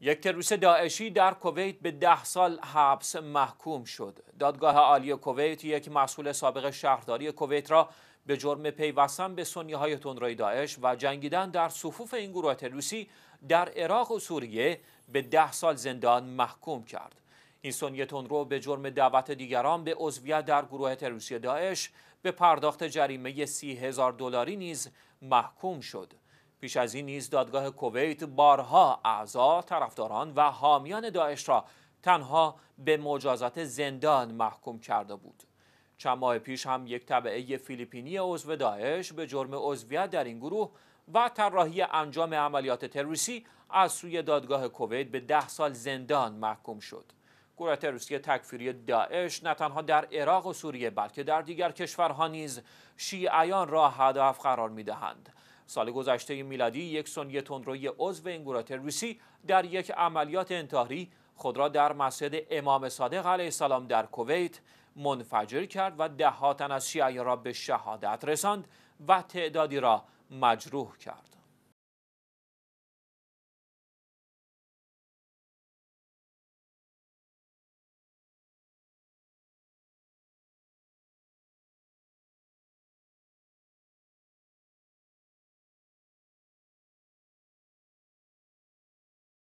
یک تروریست داعشی در کویت به ده سال حبس محکوم شد. دادگاه عالی کویت یک مسئول سابق شهرداری کویت را به جرم پیوستن به سنی های تندروی داعش و جنگیدن در صفوف این گروه تروریستی در عراق و سوریه به ده سال زندان محکوم کرد. این سنی تندرو به جرم دعوت دیگران به عضویت در گروه تروریستی داعش به پرداخت جریمه سی هزار دلاری نیز محکوم شد. پیش از این نیز دادگاه کویت بارها اعضا، طرفداران و حامیان داعش را تنها به مجازات زندان محکوم کرده بود. چند ماه پیش هم یک طبعه فیلیپینی عضو داعش به جرم عضویت در این گروه و طراحی انجام عملیات تروریستی از سوی دادگاه کویت به ده سال زندان محکوم شد. گروه تروریستی تکفیری داعش نه تنها در عراق و سوریه بلکه در دیگر کشورها نیز شیعیان را هدف قرار دهند سال گذشته میلادی یک سنی تندروی عضو انگورات روسی در یک عملیات انتحاری خود را در مسجد امام صادق علیه السلام در کویت منفجر کرد و ده تن از شیعه را به شهادت رساند و تعدادی را مجروح کرد.